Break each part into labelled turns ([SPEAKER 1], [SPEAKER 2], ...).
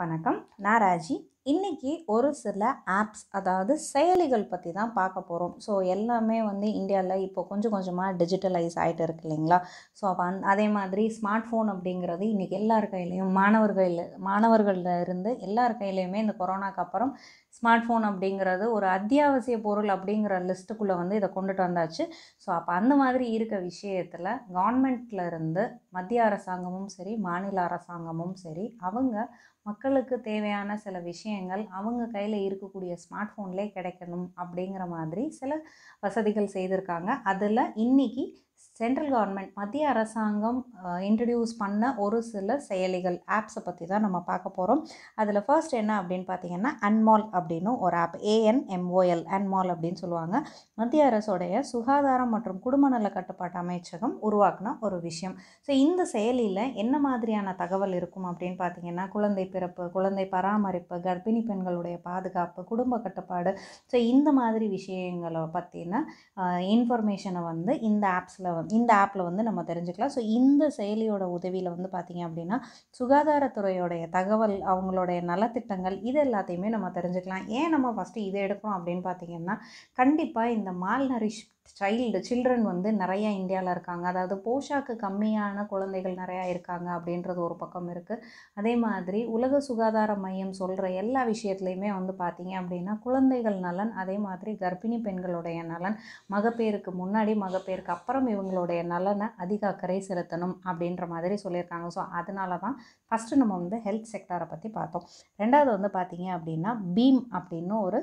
[SPEAKER 1] வணக்கம் நான் ராஜி இன்றைக்கி ஒரு சில ஆப்ஸ் அதாவது செயலிகள் பற்றி தான் பார்க்க போகிறோம் ஸோ எல்லாமே வந்து இந்தியாவில் இப்போ கொஞ்சம் கொஞ்சமாக டிஜிட்டலைஸ் ஆகிட்டு இருக்கு இல்லைங்களா ஸோ அப்போ அந் அதே மாதிரி ஸ்மார்ட் ஃபோன் அப்படிங்கிறது இன்றைக்கி எல்லார் கையிலையும் மாணவர்கள் மாணவர்களில் இருந்து எல்லார் கையிலையுமே இந்த கொரோனாக்கு அப்புறம் ஸ்மார்ட் ஃபோன் அப்படிங்கிறது ஒரு அத்தியாவசிய பொருள் அப்படிங்கிற லிஸ்ட்டுக்குள்ளே வந்து இதை கொண்டுட்டு வந்தாச்சு ஸோ அப்போ அந்த மாதிரி இருக்க விஷயத்தில் கவர்மெண்ட்டில் இருந்து மத்திய அரசாங்கமும் சரி மாநில அரசாங்கமும் சரி அவங்க மக்களுக்கு தேவையான சில விஷயம் விஷயங்கள் அவங்க கையில் இருக்கக்கூடிய ஸ்மார்ட் ஃபோன்லேயே கிடைக்கணும் அப்படிங்கிற மாதிரி சில வசதிகள் செய்திருக்காங்க அதில் இன்றைக்கி சென்ட்ரல் கவர்மெண்ட் மத்திய அரசாங்கம் இன்ட்ரடியூஸ் பண்ண ஒரு சில செயலிகள் ஆப்ஸை பற்றி தான் நம்ம பார்க்க போகிறோம் அதில் ஃபர்ஸ்ட் என்ன அப்படின்னு பார்த்தீங்கன்னா அன்மால் அப்படின்னு ஒரு ஆப் ஏஎன்எம்ஓஎல் அன்மால் அப்படின்னு சொல்லுவாங்க மத்திய அரசுடைய சுகாதாரம் மற்றும் குடும்ப நல கட்டுப்பாட்டு அமைச்சகம் உருவாக்குன ஒரு விஷயம் ஸோ இந்த செயலியில் என்ன மாதிரியான தகவல் இருக்கும் அப்படின்னு பார்த்தீங்கன்னா குழந்தை பிறப்பு குழந்தை பராமரிப்பு கர்ப்பிணி பெண்களுடைய பாதுகாப்பு குடும்ப கட்டுப்பாடு ஸோ இந்த மாதிரி விஷயங்களை பற்றின இன்ஃபர்மேஷனை வந்து இந்த ஆப்ஸில் வந்து இந்த ஆப்பில் வந்து நம்ம தெரிஞ்சுக்கலாம் ஸோ இந்த செயலியோட உதவியில் வந்து பார்த்திங்க அப்படின்னா சுகாதாரத்துறையோடைய தகவல் அவங்களுடைய நலத்திட்டங்கள் இது எல்லாத்தையுமே நம்ம தெரிஞ்சுக்கலாம் ஏன் நம்ம ஃபஸ்ட்டு இதை எடுக்கிறோம் அப்படின்னு பார்த்திங்கன்னா கண்டிப்பாக இந்த மால் நரிஷ் சைல்டு சில்ட்ரன் வந்து நிறையா இந்தியாவில் இருக்காங்க அதாவது போஷாக்கு கம்மியான குழந்தைகள் நிறையா இருக்காங்க அப்படின்றது ஒரு பக்கம் இருக்குது அதே மாதிரி உலக சுகாதார மையம் சொல்கிற எல்லா விஷயத்துலையுமே வந்து பார்த்திங்க அப்படின்னா குழந்தைகள் நலன் அதே மாதிரி கர்ப்பிணி பெண்களுடைய நலன் மகப்பேருக்கு முன்னாடி மகப்பேருக்கு அப்புறம் இவங்களுடைய நலனை அதிக அக்கறை செலுத்தணும் அப்படின்ற மாதிரி சொல்லியிருக்காங்க ஸோ அதனால தான் ஃபஸ்ட்டு நம்ம வந்து ஹெல்த் செக்டாரை பற்றி பார்த்தோம் ரெண்டாவது வந்து பார்த்திங்க அப்படின்னா பீம் அப்படின்னு ஒரு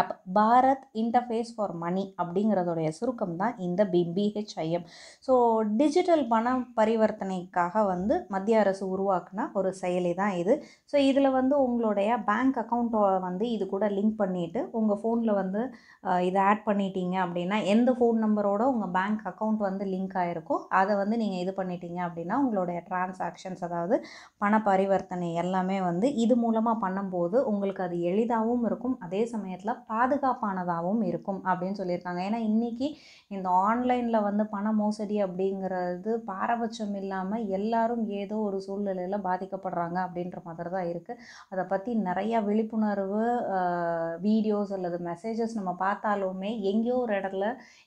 [SPEAKER 1] app Bharat interface for money அப்படிங்கிறதுடைய சுருக்கம் தான் இந்த பிபிஹெச்ஐஎம் ஸோ டிஜிட்டல் பண பரிவர்த்தனைக்காக வந்து மத்திய அரசு உருவாக்குன ஒரு செயலி தான் இது ஸோ இதில் வந்து உங்களுடைய பேங்க் அக்கௌண்ட்டை வந்து இது கூட லிங்க் பண்ணிவிட்டு உங்கள் ஃபோனில் வந்து இதை ஆட் பண்ணிட்டீங்க அப்படின்னா எந்த ஃபோன் நம்பரோட உங்கள் பேங்க் அக்கௌண்ட் வந்து லிங்க் ஆகிருக்கோ அதை வந்து நீங்கள் இது பண்ணிட்டீங்க அப்படின்னா உங்களுடைய டிரான்சாக்ஷன்ஸ் அதாவது பண பரிவர்த்தனை எல்லாமே வந்து இது மூலமாக பண்ணும்போது உங்களுக்கு அது எளிதாகவும் இருக்கும் அதே சமயத்தில் பாதுகாப்பானதாகவும் இருக்கும் அப்படின்னு சொல்லியிருக்காங்க ஏன்னா இன்றைக்கி இந்த ஆன்லைனில் வந்து பண மோசடி அப்படிங்கிறது பாரபட்சம் இல்லாமல் எல்லாரும் ஏதோ ஒரு சூழ்நிலையில் பாதிக்கப்படுறாங்க அப்படின்ற மாதிரி தான் இருக்குது அதை பற்றி நிறையா விழிப்புணர்வு வீடியோஸ் அல்லது மெசேஜஸ் நம்ம பார்த்தாலுமே எங்கேயோ ஒரு இடத்துல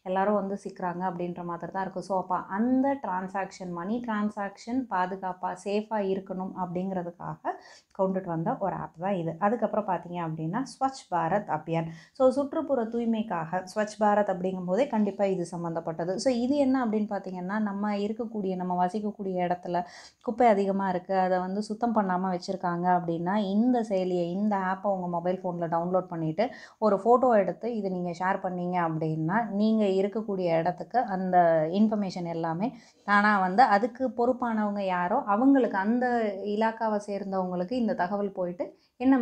[SPEAKER 1] எல்லோரும் வந்து சிக்கிறாங்க அப்படின்ற மாதிரி தான் இருக்குது ஸோ அப்போ அந்த டிரான்சாக்ஷன் மணி டிரான்சாக்ஷன் பாதுகாப்பாக சேஃபாக இருக்கணும் அப்படிங்கிறதுக்காக கொண்டுட்டு வந்த ஒரு ஆப் தான் இது அதுக்கப்புறம் பார்த்தீங்க அப்படின்னா ஸ்வச் பாரத் அபியான் அபியான் ஸோ சுற்றுப்புற தூய்மைக்காக ஸ்வச் பாரத் அப்படிங்கும்போதே கண்டிப்பாக இது சம்மந்தப்பட்டது ஸோ இது என்ன அப்படின்னு பார்த்தீங்கன்னா நம்ம இருக்கக்கூடிய நம்ம வசிக்கக்கூடிய இடத்துல குப்பை அதிகமாக இருக்குது அதை வந்து சுத்தம் பண்ணாமல் வச்சுருக்காங்க அப்படின்னா இந்த செயலியை இந்த ஆப்பை உங்கள் மொபைல் ஃபோனில் டவுன்லோட் பண்ணிவிட்டு ஒரு ஃபோட்டோ எடுத்து இதை நீங்கள் ஷேர் பண்ணீங்க அப்படின்னா நீங்கள் இருக்கக்கூடிய இடத்துக்கு அந்த இன்ஃபர்மேஷன் எல்லாமே ஆனால் வந்து அதுக்கு பொறுப்பானவங்க யாரோ அவங்களுக்கு அந்த இலாக்காவை சேர்ந்தவங்களுக்கு இந்த தகவல் போயிட்டு என்ன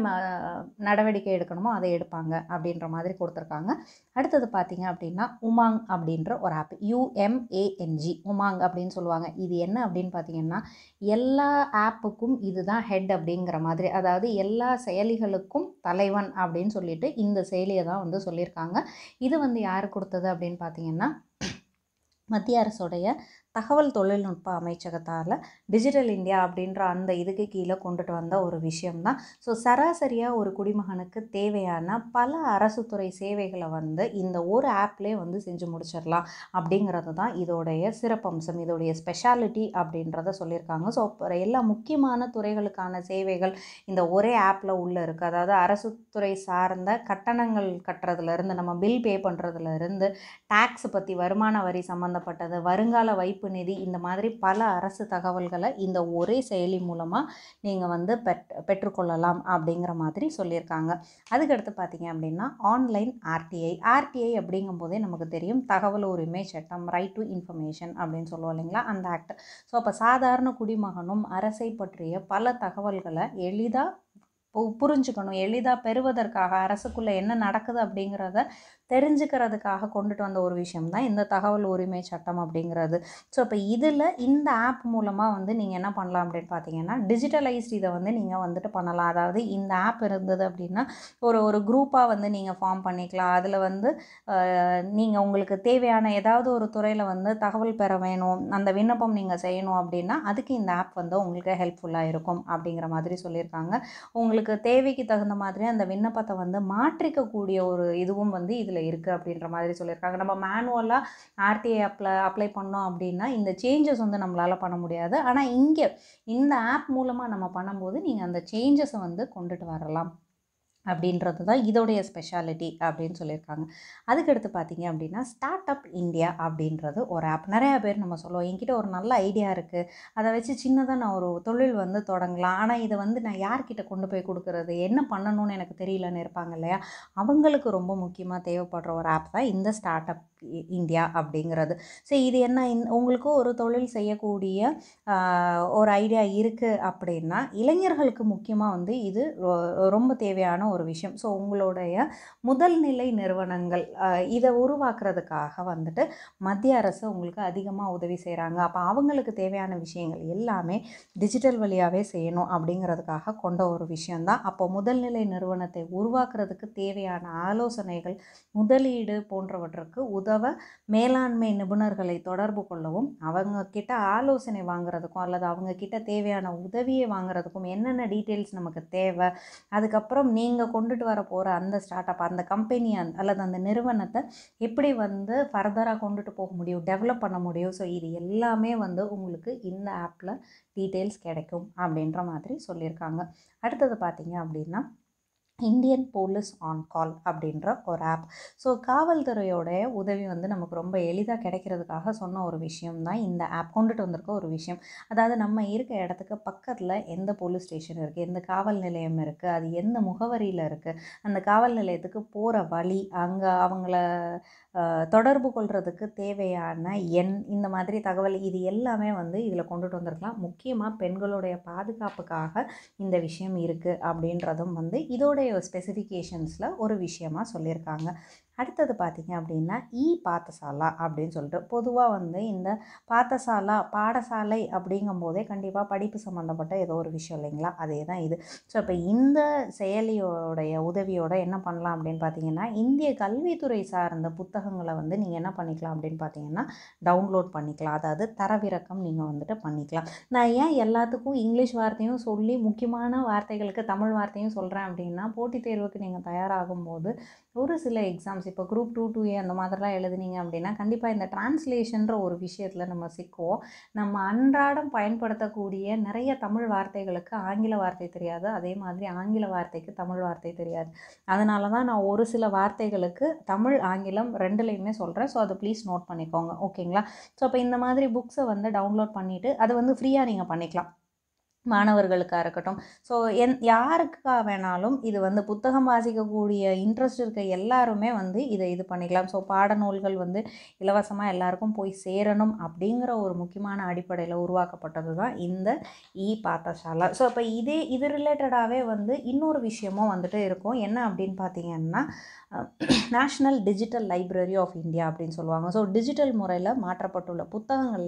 [SPEAKER 1] நடவடிக்கை எடுக்கணுமோ அதை எடுப்பாங்க அப்படின்ற மாதிரி கொடுத்துருக்காங்க அடுத்தது பார்த்திங்க அப்படின்னா உமாங் அப்படின்ற ஒரு ஆப் யூஎம்ஏஎன்ஜி உமாங் அப்படின்னு சொல்லுவாங்க இது என்ன அப்படின்னு பார்த்தீங்கன்னா எல்லா ஆப்புக்கும் இதுதான் ஹெட் அப்படிங்கிற மாதிரி அதாவது எல்லா செயலிகளுக்கும் தலைவன் அப்படின்னு சொல்லிட்டு இந்த செயலியை தான் வந்து சொல்லியிருக்காங்க இது வந்து யார் கொடுத்தது அப்படின்னு பார்த்தீங்கன்னா மத்திய அரசுடைய தகவல் தொழில்நுட்ப அமைச்சகத்தால் டிஜிட்டல் இந்தியா அப்படின்ற அந்த இதுக்கு கீழே கொண்டுட்டு வந்த ஒரு விஷயம்தான் ஸோ சராசரியாக ஒரு குடிமகனுக்கு தேவையான பல அரசு துறை சேவைகளை வந்து இந்த ஒரு ஆப்லே வந்து செஞ்சு முடிச்சிடலாம் அப்படிங்கிறது தான் இதோடைய சிறப்பம்சம் இதோடைய ஸ்பெஷாலிட்டி அப்படின்றத சொல்லியிருக்காங்க ஸோ எல்லா முக்கியமான துறைகளுக்கான சேவைகள் இந்த ஒரே ஆப்பில் உள்ளே இருக்குது அதாவது அரசு துறை சார்ந்த கட்டணங்கள் கட்டுறதுலேருந்து நம்ம பில் பே பண்ணுறதுலேருந்து டேக்ஸ் பற்றி வருமான வரி சம்மந்தப்பட்டது வருங்கால வைப்பு வைப்பு நிதி இந்த மாதிரி பல அரசு தகவல்களை இந்த ஒரே செயலி மூலமாக நீங்கள் வந்து பெற் பெற்றுக்கொள்ளலாம் அப்படிங்கிற மாதிரி சொல்லியிருக்காங்க அதுக்கடுத்து பார்த்தீங்க அப்படின்னா ஆன்லைன் ஆர்டிஐ ஆர்டிஐ அப்படிங்கும் போதே நமக்கு தெரியும் தகவல் உரிமை சட்டம் ரைட் டு இன்ஃபர்மேஷன் அப்படின்னு சொல்லுவோம் இல்லைங்களா அந்த ஆக்ட் ஸோ அப்போ சாதாரண குடிமகனும் அரசை பற்றிய பல தகவல்களை எளிதாக புரிஞ்சுக்கணும் எளிதாக பெறுவதற்காக அரசுக்குள்ளே என்ன நடக்குது அப்படிங்கிறத தெரிஞ்சுக்கிறதுக்காக கொண்டுட்டு வந்த ஒரு விஷயம் தான் இந்த தகவல் உரிமை சட்டம் அப்படிங்கிறது ஸோ இப்போ இதில் இந்த ஆப் மூலமாக வந்து நீங்கள் என்ன பண்ணலாம் அப்படின்னு பார்த்தீங்கன்னா டிஜிட்டலைஸ்ட் இதை வந்து நீங்கள் வந்துட்டு பண்ணலாம் அதாவது இந்த ஆப் இருந்தது அப்படின்னா ஒரு ஒரு குரூப்பாக வந்து நீங்கள் ஃபார்ம் பண்ணிக்கலாம் அதில் வந்து நீங்கள் உங்களுக்கு தேவையான ஏதாவது ஒரு துறையில் வந்து தகவல் பெற வேணும் அந்த விண்ணப்பம் நீங்கள் செய்யணும் அப்படின்னா அதுக்கு இந்த ஆப் வந்து உங்களுக்கு ஹெல்ப்ஃபுல்லாக இருக்கும் அப்படிங்கிற மாதிரி சொல்லியிருக்காங்க உங்களுக்கு தேவைக்கு தகுந்த மாதிரி அந்த விண்ணப்பத்தை வந்து மாற்றிக்கக்கூடிய ஒரு இதுவும் வந்து இதில் ஆர்டிஐயில் இருக்குது அப்படின்ற மாதிரி சொல்லியிருக்காங்க நம்ம மேனுவலாக ஆர்டிஐ அப்ளை அப்ளை பண்ணோம் அப்படின்னா இந்த சேஞ்சஸ் வந்து நம்மளால் பண்ண முடியாது ஆனால் இங்கே இந்த ஆப் மூலமாக நம்ம பண்ணும்போது நீங்கள் அந்த சேஞ்சஸை வந்து கொண்டுட்டு வரலாம் அப்படின்றது தான் இதோடைய ஸ்பெஷாலிட்டி அப்படின்னு சொல்லியிருக்காங்க அதுக்கடுத்து பார்த்தீங்க அப்படின்னா ஸ்டார்ட் அப் இந்தியா அப்படின்றது ஒரு ஆப் நிறையா பேர் நம்ம சொல்லுவோம் என்கிட்ட ஒரு நல்ல ஐடியா இருக்குது அதை வச்சு சின்னதாக நான் ஒரு தொழில் வந்து தொடங்கலாம் ஆனால் இதை வந்து நான் யார்கிட்ட கொண்டு போய் கொடுக்குறது என்ன பண்ணணும்னு எனக்கு தெரியலன்னு இருப்பாங்க இல்லையா அவங்களுக்கு ரொம்ப முக்கியமாக தேவைப்படுற ஒரு ஆப் தான் இந்த ஸ்டார்ட் அப் இந்தியா அப்படிங்கிறது ஸோ இது என்ன இன் உங்களுக்கும் ஒரு தொழில் செய்யக்கூடிய ஒரு ஐடியா இருக்குது அப்படின்னா இளைஞர்களுக்கு முக்கியமாக வந்து இது ரொம்ப தேவையான ஒரு விஷயம் ஸோ உங்களுடைய முதல் நிலை நிறுவனங்கள் இதை உருவாக்குறதுக்காக வந்துட்டு மத்திய அரசு உங்களுக்கு அதிகமாக உதவி செய்கிறாங்க அப்போ அவங்களுக்கு தேவையான விஷயங்கள் எல்லாமே டிஜிட்டல் வழியாகவே செய்யணும் அப்படிங்கிறதுக்காக கொண்ட ஒரு விஷயந்தான் அப்போ முதல்நிலை நிறுவனத்தை உருவாக்குறதுக்கு தேவையான ஆலோசனைகள் முதலீடு போன்றவற்றுக்கு உத உதவ மேலாண்மை நிபுணர்களை தொடர்பு கொள்ளவும் அவங்கக்கிட்ட ஆலோசனை வாங்குறதுக்கும் அல்லது அவங்கக்கிட்ட தேவையான உதவியை வாங்குறதுக்கும் என்னென்ன டீட்டெயில்ஸ் நமக்கு தேவை அதுக்கப்புறம் நீங்கள் கொண்டுட்டு வர போகிற அந்த ஸ்டார்ட் அப் அந்த கம்பெனி அந் அல்லது அந்த நிறுவனத்தை எப்படி வந்து ஃபர்தராக கொண்டுட்டு போக முடியும் டெவலப் பண்ண முடியும் ஸோ இது எல்லாமே வந்து உங்களுக்கு இந்த ஆப்பில் டீட்டெயில்ஸ் கிடைக்கும் அப்படின்ற மாதிரி சொல்லியிருக்காங்க அடுத்தது பார்த்தீங்க அப்படின்னா இந்தியன் போலீஸ் ஆன் கால் அப்படின்ற ஒரு ஆப் ஸோ காவல்துறையோட உதவி வந்து நமக்கு ரொம்ப எளிதாக கிடைக்கிறதுக்காக சொன்ன ஒரு விஷயம் தான் இந்த ஆப் கொண்டுட்டு வந்திருக்க ஒரு விஷயம் அதாவது நம்ம இருக்க இடத்துக்கு பக்கத்தில் எந்த போலீஸ் ஸ்டேஷன் இருக்குது எந்த காவல் நிலையம் இருக்குது அது எந்த முகவரியில் இருக்குது அந்த காவல் நிலையத்துக்கு போகிற வழி அங்கே அவங்கள தொடர்பு கொள்கிறதுக்கு தேவையான எண் இந்த மாதிரி தகவல் இது எல்லாமே வந்து இதில் கொண்டுட்டு வந்திருக்கலாம் முக்கியமாக பெண்களுடைய பாதுகாப்புக்காக இந்த விஷயம் இருக்குது அப்படின்றதும் வந்து இதோடைய ஸ்பெசிஃபிகேஷன்ஸில் ஒரு விஷயமாக சொல்லியிருக்காங்க அடுத்தது பார்த்திங்க அப்படின்னா இ பாத்தசாலா அப்படின்னு சொல்லிட்டு பொதுவாக வந்து இந்த பாத்தசாலா பாடசாலை அப்படிங்கும் போதே கண்டிப்பாக படிப்பு சம்மந்தப்பட்ட ஏதோ ஒரு விஷயம் இல்லைங்களா அதே தான் இது ஸோ இப்போ இந்த செயலியோடைய உதவியோட என்ன பண்ணலாம் அப்படின்னு பார்த்தீங்கன்னா இந்திய கல்வித்துறை சார்ந்த புத்தகங்களை வந்து நீங்கள் என்ன பண்ணிக்கலாம் அப்படின்னு பார்த்தீங்கன்னா டவுன்லோட் பண்ணிக்கலாம் அதாவது தரவிறக்கம் நீங்கள் வந்துட்டு பண்ணிக்கலாம் நான் ஏன் எல்லாத்துக்கும் இங்கிலீஷ் வார்த்தையும் சொல்லி முக்கியமான வார்த்தைகளுக்கு தமிழ் வார்த்தையும் சொல்கிறேன் அப்படின்னா போட்டித் தேர்வுக்கு நீங்கள் தயாராகும் போது ஒரு சில எக்ஸாம்ஸ் இப்போ குரூப் டூ டூ ஏ அந்த மாதிரிலாம் எழுதுனீங்க அப்படின்னா கண்டிப்பாக இந்த டிரான்ஸ்லேஷன்ற ஒரு விஷயத்தில் நம்ம சிக்குவோம் நம்ம அன்றாடம் பயன்படுத்தக்கூடிய நிறைய தமிழ் வார்த்தைகளுக்கு ஆங்கில வார்த்தை தெரியாது அதே மாதிரி ஆங்கில வார்த்தைக்கு தமிழ் வார்த்தை தெரியாது அதனால தான் நான் ஒரு சில வார்த்தைகளுக்கு தமிழ் ஆங்கிலம் ரெண்டுலேயுமே சொல்கிறேன் ஸோ அதை ப்ளீஸ் நோட் பண்ணிக்கோங்க ஓகேங்களா ஸோ அப்போ இந்த மாதிரி புக்ஸை வந்து டவுன்லோட் பண்ணிவிட்டு அதை வந்து ஃப்ரீயாக நீங்கள் பண்ணிக்கலாம் மாணவர்களுக்காக இருக்கட்டும் ஸோ என் யாருக்காக வேணாலும் இது வந்து புத்தகம் வாசிக்கக்கூடிய இன்ட்ரெஸ்ட் இருக்க எல்லாருமே வந்து இதை இது பண்ணிக்கலாம் ஸோ பாடநூல்கள் வந்து இலவசமாக எல்லாருக்கும் போய் சேரணும் அப்படிங்கிற ஒரு முக்கியமான அடிப்படையில் உருவாக்கப்பட்டது தான் இந்த இ பாத்தசாலா ஸோ இப்போ இதே இது ரிலேட்டடாகவே வந்து இன்னொரு விஷயமும் வந்துட்டு இருக்கும் என்ன அப்படின்னு பார்த்தீங்கன்னா national digital library of India அப்படின்னு சொல்லுவாங்க ஸோ டிஜிட்டல் முறையில் மாற்றப்பட்டுள்ள புத்தகங்கள்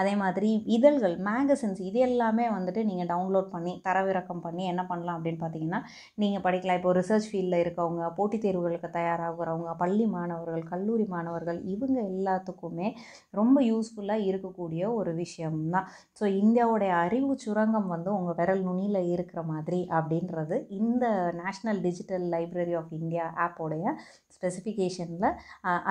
[SPEAKER 1] அதே மாதிரி இதழ்கள் மேகசின்ஸ் இது எல்லாமே வந்துட்டு நீங்கள் நீங்கள் டவுன்லோட் பண்ணி தரவிறக்கம் பண்ணி என்ன பண்ணலாம் அப்படின்னு பார்த்தீங்கன்னா நீங்கள் படிக்கலாம் இப்போ ரிசர்ச் ஃபீல்டில் இருக்கவங்க போட்டித் தேர்வுகளுக்கு தயாராகிறவங்க பள்ளி மாணவர்கள் கல்லூரி மாணவர்கள் இவங்க எல்லாத்துக்குமே ரொம்ப யூஸ்ஃபுல்லாக இருக்கக்கூடிய ஒரு விஷயம்தான் ஸோ இந்தியாவுடைய அறிவு சுரங்கம் வந்து உங்கள் விரல் நுனியில் இருக்கிற மாதிரி அப்படின்றது இந்த national digital library of India ஆப்போடைய ஸ்பெசிஃபிகேஷனில்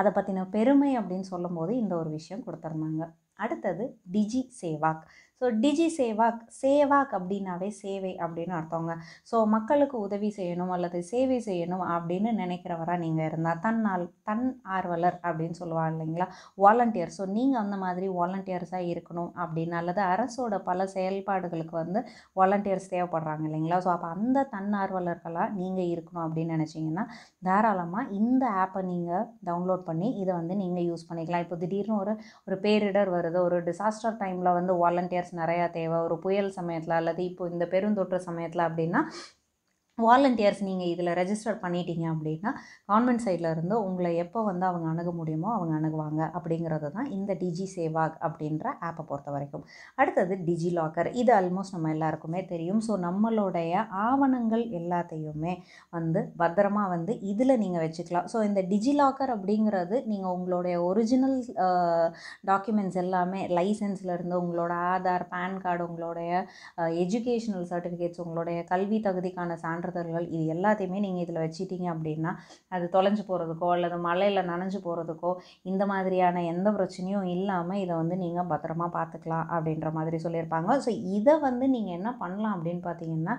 [SPEAKER 1] அதை பற்றின பெருமை அப்படின்னு சொல்லும்போது இந்த ஒரு விஷயம் கொடுத்துருந்தாங்க அடுத்தது digi Sevak so digi Sevak Sevak அப்படின்னாவே சேவை அப்படின்னு அர்த்தங்க ஸோ மக்களுக்கு உதவி செய்யணும் அல்லது சேவை செய்யணும் அப்படின்னு நினைக்கிறவராக நீங்கள் இருந்தால் தன்னால் தன் ஆர்வலர் அப்படின்னு சொல்லுவாங்க இல்லைங்களா வாலண்டியர் ஸோ நீங்கள் அந்த மாதிரி வாலண்டியர்ஸாக இருக்கணும் அப்படின்னு அல்லது அரசோட பல செயல்பாடுகளுக்கு வந்து வாலண்டியர்ஸ் தேவைப்படுறாங்க இல்லைங்களா ஸோ அப்போ அந்த தன்னார்வலர்களாக நீங்கள் இருக்கணும் அப்படின்னு நினச்சிங்கன்னா தாராளமாக இந்த ஆப்பை நீங்கள் டவுன்லோட் பண்ணி இதை வந்து நீங்கள் யூஸ் பண்ணிக்கலாம் இப்போ திடீர்னு ஒரு ஒரு பேரிடர் வருது ஒரு டிசாஸ்டர் டைமில் வந்து வாலண்டியர்ஸ் நிறையா தேவை ஒரு புயல் சமயத்தில் அல்லது இப்போ இந்த பெருந்தொற்று சமயத்தில் அப்படின்னா வாலண்டியர்ஸ் நீங்கள் இதில் ரெஜிஸ்டர் பண்ணிட்டீங்க அப்படின்னா கவர்மெண்ட் சைடில் இருந்து உங்களை எப்போ வந்து அவங்க அணுக முடியுமோ அவங்க அணுகுவாங்க அப்படிங்கிறது தான் இந்த டிஜி சேவாக் அப்படின்ற ஆப்பை பொறுத்த வரைக்கும் அடுத்தது டிஜி லாக்கர் இது ஆல்மோஸ்ட் நம்ம எல்லாருக்குமே தெரியும் ஸோ நம்மளுடைய ஆவணங்கள் எல்லாத்தையுமே வந்து பத்திரமாக வந்து இதில் நீங்கள் வச்சுக்கலாம் ஸோ இந்த டிஜி லாக்கர் அப்படிங்கிறது நீங்கள் உங்களுடைய ஒரிஜினல் டாக்குமெண்ட்ஸ் எல்லாமே லைசன்ஸ்லேருந்து உங்களோட ஆதார் பேன் கார்டு உங்களுடைய எஜுகேஷனல் சர்டிஃபிகேட்ஸ் உங்களுடைய கல்வி தகுதிக்கான சான்று சான்றிதழ்கள் இது எல்லாத்தையுமே நீங்கள் இதில் வச்சிட்டிங்க அப்படின்னா அது தொலைஞ்சு போகிறதுக்கோ அல்லது மலையில் நனைஞ்சு போகிறதுக்கோ இந்த மாதிரியான எந்த பிரச்சனையும் இல்லாமல் இதை வந்து நீங்கள் பத்திரமா பார்த்துக்கலாம் அப்படின்ற மாதிரி சொல்லியிருப்பாங்க ஸோ இதை வந்து நீங்கள் என்ன பண்ணலாம் அப்படின்னு பார்த்தீங்கன்னா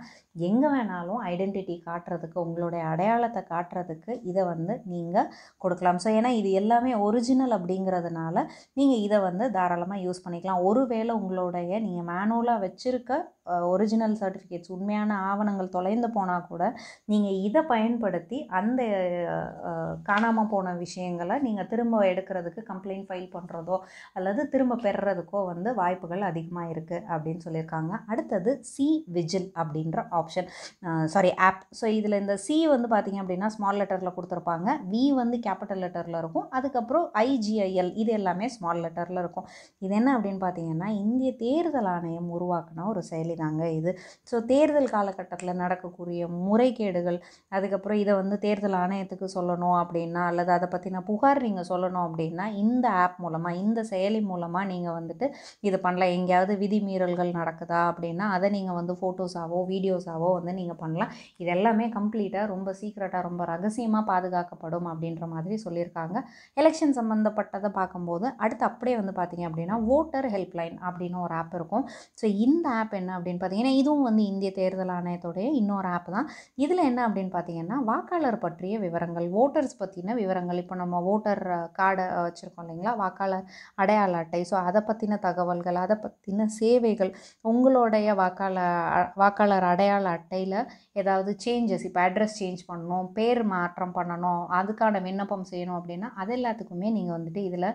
[SPEAKER 1] எங்கே வேணாலும் ஐடென்டிட்டி காட்டுறதுக்கு உங்களுடைய அடையாளத்தை காட்டுறதுக்கு இதை வந்து நீங்கள் கொடுக்கலாம் ஸோ ஏன்னா இது எல்லாமே ஒரிஜினல் அப்படிங்கிறதுனால நீங்கள் இதை வந்து தாராளமாக யூஸ் பண்ணிக்கலாம் ஒருவேளை உங்களுடைய நீங்கள் மேனுவலாக வச்சுருக்க ஒரிஜினல் சர்டிஃபிகேட்ஸ் உண்மையான ஆவணங்கள் தொலைந்து போன சொன்னால் கூட நீங்கள் இதை பயன்படுத்தி அந்த காணாமல் போன விஷயங்களை நீங்கள் திரும்ப எடுக்கிறதுக்கு கம்ப்ளைண்ட் ஃபைல் பண்ணுறதோ அல்லது திரும்ப பெறுறதுக்கோ வந்து வாய்ப்புகள் அதிகமாக இருக்குது அப்படின்னு சொல்லியிருக்காங்க அடுத்தது சி விஜில் அப்படின்ற ஆப்ஷன் சாரி ஆப் ஸோ இதில் இந்த சி வந்து பார்த்திங்க அப்படின்னா ஸ்மால் லெட்டரில் கொடுத்துருப்பாங்க வி வந்து கேபிட்டல் லெட்டரில் இருக்கும் அதுக்கப்புறம் ஐஜிஐஎல் இது எல்லாமே ஸ்மால் லெட்டரில் இருக்கும் இது என்ன அப்படின்னு பார்த்தீங்கன்னா இந்திய தேர்தல் ஆணையம் உருவாக்கின ஒரு செயலி தாங்க இது ஸோ தேர்தல் காலகட்டத்தில் நடக்கக்கூடிய முறைகேடுகள் அதுக்கப்புறம் இதை வந்து தேர்தல் ஆணையத்துக்கு சொல்லணும் அப்படின்னா அல்லது அதை பற்றின புகார் நீங்கள் சொல்லணும் அப்படின்னா இந்த ஆப் மூலமாக இந்த செயலி மூலமாக நீங்கள் வந்துட்டு இது பண்ணலாம் எங்கேயாவது விதிமீறல்கள் நடக்குதா அப்படின்னா அதை நீங்கள் வந்து ஃபோட்டோஸாவோ வீடியோஸாவோ வந்து நீங்கள் பண்ணலாம் இது எல்லாமே கம்ப்ளீட்டாக ரொம்ப சீக்ரெட்டாக ரொம்ப ரகசியமாக பாதுகாக்கப்படும் அப்படின்ற மாதிரி சொல்லியிருக்காங்க எலெக்ஷன் சம்மந்தப்பட்டதை பார்க்கும்போது அடுத்து அப்படியே வந்து பார்த்திங்க அப்படின்னா ஓட்டர் ஹெல்ப்லைன் அப்படின்னு ஒரு ஆப் இருக்கும் ஸோ இந்த ஆப் என்ன அப்படின்னு பார்த்தீங்கன்னா இதுவும் வந்து இந்திய தேர்தல் ஆணையத்துடைய இன்னொரு ஆப் தான் தான் இதில் என்ன அப்படின்னு பார்த்தீங்கன்னா வாக்காளர் பற்றிய விவரங்கள் ஓட்டர்ஸ் பற்றின விவரங்கள் இப்போ நம்ம ஓட்டர் கார்டை வச்சுருக்கோம் இல்லைங்களா வாக்காளர் அடையாள அட்டை ஸோ அதை பற்றின தகவல்கள் அதை பற்றின சேவைகள் உங்களுடைய வாக்காளர் வாக்காளர் அடையாள அட்டையில் ஏதாவது சேஞ்சஸ் இப்போ அட்ரஸ் சேஞ்ச் பண்ணணும் பேர் மாற்றம் பண்ணணும் அதுக்கான விண்ணப்பம் செய்யணும் அப்படின்னா அது எல்லாத்துக்குமே நீங்கள் வந்துட்டு இதில்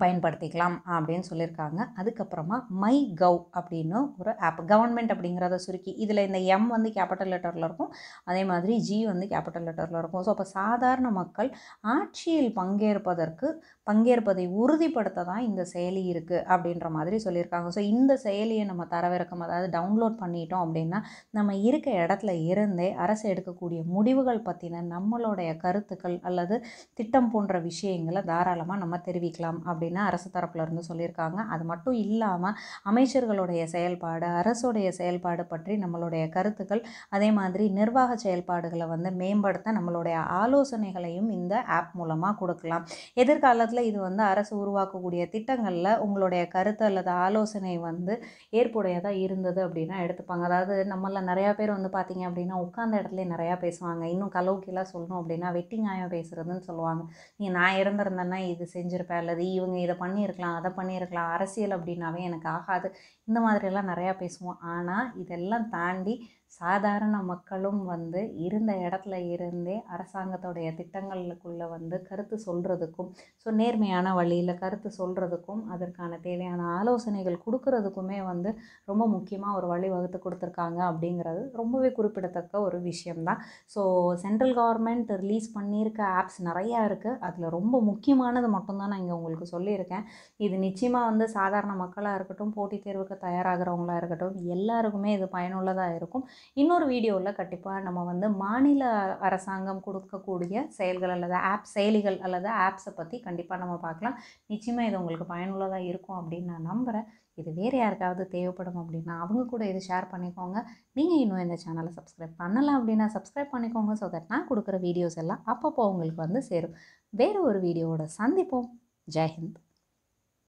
[SPEAKER 1] பயன்படுத்திக்கலாம் அப்படின்னு சொல்லியிருக்காங்க அதுக்கப்புறமா மை கவ் அப்படின்னு ஒரு ஆப் கவர்மெண்ட் அப்படிங்கிறத சுருக்கி இதில் இந்த எம் வந்து கேபிட்டல் லெட்டரில் இருக்கும் அதே மாதிரி ஜி வந்து கேபிட்டல் லெட்டரில் இருக்கும் ஸோ அப்போ சாதாரண மக்கள் ஆட்சியில் பங்கேற்பதற்கு பங்கேற்பதை உறுதிப்படுத்த தான் இந்த செயலி இருக்குது அப்படின்ற மாதிரி சொல்லியிருக்காங்க ஸோ இந்த செயலியை நம்ம தரவிறக்கம் அதாவது டவுன்லோட் பண்ணிட்டோம் அப்படின்னா நம்ம இருக்க இடத்துல இருந்தே அரசு எடுக்கக்கூடிய முடிவுகள் பற்றின நம்மளுடைய கருத்துக்கள் அல்லது திட்டம் போன்ற விஷயங்களை தாராளமாக நம்ம தெரிவிக்கலாம் அப்படின்னு அரசு தரப்பில் இருந்து சொல்லியிருக்காங்க அது மட்டும் இல்லாமல் அமைச்சர்களுடைய செயல்பாடு அரசுடைய செயல்பாடு பற்றி நம்மளுடைய கருத்துக்கள் அதே மாதிரி நிர்வாக செயல்பாடுகளை வந்து மேம்படுத்த நம்மளுடைய ஆலோசனைகளையும் இந்த ஆப் மூலமாக கொடுக்கலாம் எதிர்காலத்தில் நேரத்தில் இது வந்து அரசு உருவாக்கக்கூடிய திட்டங்களில் உங்களுடைய கருத்து அல்லது ஆலோசனை வந்து ஏற்புடையதாக இருந்தது அப்படின்னா எடுத்துப்பாங்க அதாவது நம்மளில் நிறையா பேர் வந்து பார்த்திங்க அப்படின்னா உட்காந்த இடத்துல நிறையா பேசுவாங்க இன்னும் கலோக்கியெல்லாம் சொல்லணும் அப்படின்னா வெட்டி நியாயம் பேசுகிறதுன்னு சொல்லுவாங்க நீ நான் இறந்துருந்தேன்னா இது செஞ்சுருப்பேன் அல்லது இவங்க இதை பண்ணியிருக்கலாம் அதை பண்ணியிருக்கலாம் அரசியல் அப்படின்னாவே எனக்கு ஆகாது இந்த மாதிரியெல்லாம் நிறையா பேசுவோம் ஆனால் இதெல்லாம் தாண்டி சாதாரண மக்களும் வந்து இருந்த இடத்துல இருந்தே அரசாங்கத்தோடைய திட்டங்களுக்குள்ளே வந்து கருத்து சொல்கிறதுக்கும் ஸோ நேர்மையான வழியில் கருத்து சொல்கிறதுக்கும் அதற்கான தேவையான ஆலோசனைகள் கொடுக்கறதுக்குமே வந்து ரொம்ப முக்கியமாக ஒரு வழி வகுத்து கொடுத்துருக்காங்க அப்படிங்கிறது ரொம்பவே குறிப்பிடத்தக்க ஒரு விஷயம்தான் ஸோ சென்ட்ரல் கவர்மெண்ட் ரிலீஸ் பண்ணியிருக்க ஆப்ஸ் நிறையா இருக்குது அதில் ரொம்ப முக்கியமானது மட்டும்தான் நான் இங்கே உங்களுக்கு சொல்லியிருக்கேன் இது நிச்சயமாக வந்து சாதாரண மக்களாக இருக்கட்டும் போட்டித் தேர்வுக்கு தயாராகிறவங்களாக இருக்கட்டும் எல்லாருக்குமே இது பயனுள்ளதாக இருக்கும் இன்னொரு வீடியோவில் கண்டிப்பாக நம்ம வந்து மாநில அரசாங்கம் கொடுக்கக்கூடிய செயல்கள் அல்லது ஆப் செயலிகள் அல்லது ஆப்ஸை பற்றி கண்டிப்பாக நம்ம பார்க்கலாம் நிச்சயமாக இது உங்களுக்கு பயனுள்ளதாக இருக்கும் அப்படின்னு நான் நம்புகிறேன் இது வேறு யாருக்காவது தேவைப்படும் அப்படின்னா அவங்க கூட இது ஷேர் பண்ணிக்கோங்க நீங்கள் இன்னும் இந்த சேனலை சப்ஸ்கிரைப் பண்ணலாம் அப்படின்னா சப்ஸ்கிரைப் பண்ணிக்கோங்க ஸோ தட் நான் கொடுக்குற வீடியோஸ் எல்லாம் அப்பப்போ உங்களுக்கு வந்து சேரும் வேறு ஒரு வீடியோவோட சந்திப்போம் ஜெய்ஹிந்த்